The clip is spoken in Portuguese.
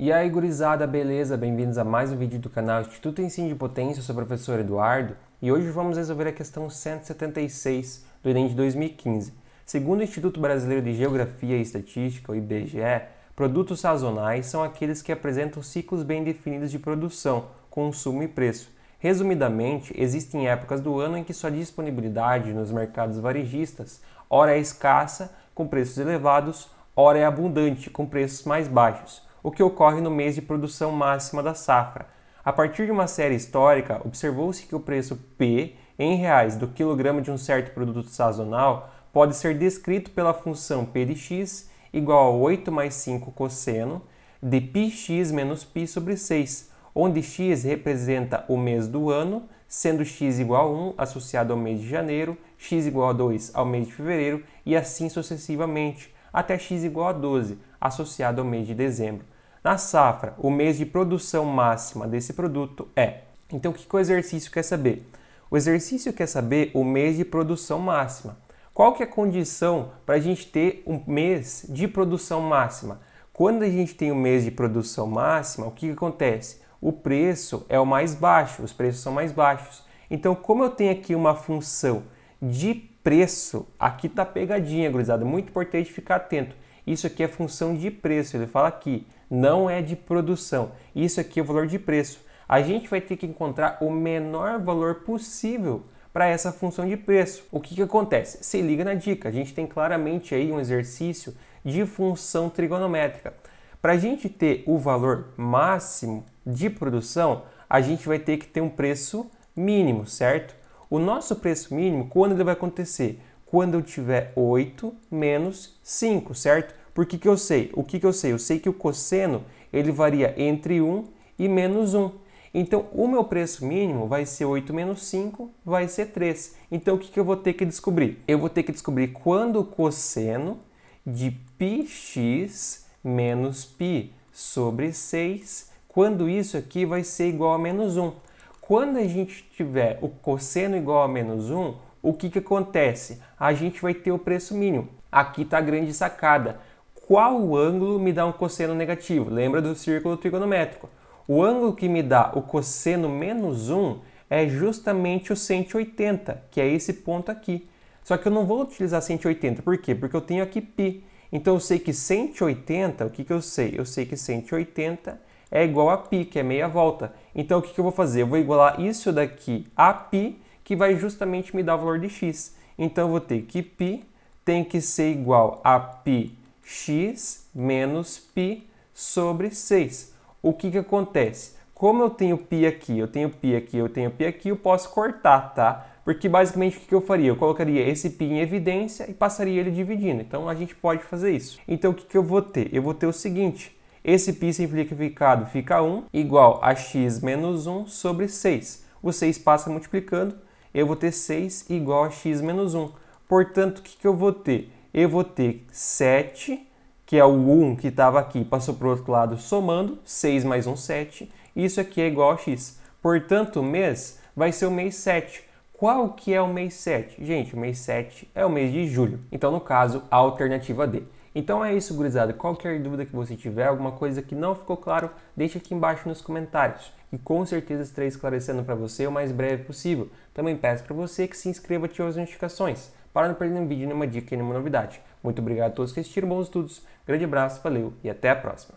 E aí, gurizada, beleza? Bem-vindos a mais um vídeo do canal Instituto Ensino de Potência, eu sou o professor Eduardo e hoje vamos resolver a questão 176 do Enem de 2015. Segundo o Instituto Brasileiro de Geografia e Estatística, o IBGE, produtos sazonais são aqueles que apresentam ciclos bem definidos de produção, consumo e preço. Resumidamente, existem épocas do ano em que sua disponibilidade nos mercados varejistas ora é escassa, com preços elevados, ora é abundante, com preços mais baixos o que ocorre no mês de produção máxima da safra. A partir de uma série histórica, observou-se que o preço P em reais do quilograma de um certo produto sazonal pode ser descrito pela função P de x igual a 8 mais 5 cosseno de πx menos π sobre 6, onde x representa o mês do ano, sendo x igual a 1 associado ao mês de janeiro, x igual a 2 ao mês de fevereiro e assim sucessivamente, até x igual a 12, associado ao mês de dezembro. Na safra, o mês de produção máxima desse produto é. Então, o que o exercício quer saber? O exercício quer saber o mês de produção máxima. Qual que é a condição para a gente ter um mês de produção máxima? Quando a gente tem um mês de produção máxima, o que, que acontece? O preço é o mais baixo, os preços são mais baixos. Então, como eu tenho aqui uma função de preço. Aqui tá pegadinha, gurizada. Muito importante ficar atento. Isso aqui é função de preço. Ele fala aqui, não é de produção. Isso aqui é o valor de preço. A gente vai ter que encontrar o menor valor possível para essa função de preço. O que, que acontece? Se liga na dica. A gente tem claramente aí um exercício de função trigonométrica. Para a gente ter o valor máximo de produção, a gente vai ter que ter um preço mínimo, certo? O nosso preço mínimo, quando ele vai acontecer? Quando eu tiver 8 menos 5, certo? Por que, que eu sei? O que, que eu sei? Eu sei que o cosseno ele varia entre 1 e menos 1. Então, o meu preço mínimo vai ser 8 menos 5, vai ser 3. Então, o que, que eu vou ter que descobrir? Eu vou ter que descobrir quando o cosseno de πx menos π sobre 6, quando isso aqui vai ser igual a menos 1. Quando a gente tiver o cosseno igual a menos 1, o que, que acontece? A gente vai ter o preço mínimo. Aqui está a grande sacada. Qual ângulo me dá um cosseno negativo? Lembra do círculo trigonométrico. O ângulo que me dá o cosseno menos 1 é justamente o 180, que é esse ponto aqui. Só que eu não vou utilizar 180, por quê? Porque eu tenho aqui π. Então eu sei que 180, o que, que eu sei? Eu sei que 180 é igual a π, que é meia volta. Então o que, eu vou fazer? Eu vou igualar isso daqui a π, que vai justamente me dar o valor de x. Então eu vou ter que π tem que ser igual a πx menos π sobre 6. O que, que acontece? Como eu tenho π aqui, eu tenho π aqui, eu tenho π aqui, eu posso cortar, tá? Porque basicamente o que eu faria? Eu colocaria esse π em evidência e passaria ele dividindo. Então a gente pode fazer isso. Então o que, que eu vou ter? Eu vou ter o seguinte, esse π simplificado fica 1 igual a x menos 1 sobre 6. O 6 passa multiplicando, eu vou ter 6 igual a x menos 1. Portanto, o que, que eu vou ter? Eu vou ter 7, que é o 1 que estava aqui, passou para o outro lado somando, 6 mais 1, 7. Isso aqui é igual a x. Portanto, o mês vai ser o mês 7. Qual que é o mês 7? Gente, o mês 7 é o mês de julho. Então, no caso, a alternativa D. Então é isso, gurizada. Qualquer dúvida que você tiver, alguma coisa que não ficou claro, deixa aqui embaixo nos comentários. E com certeza estarei esclarecendo para você o mais breve possível. Também peço para você que se inscreva e ative as notificações, para não perder nenhum vídeo, nenhuma dica e nenhuma novidade. Muito obrigado a todos que assistiram, bons estudos, grande abraço, valeu e até a próxima.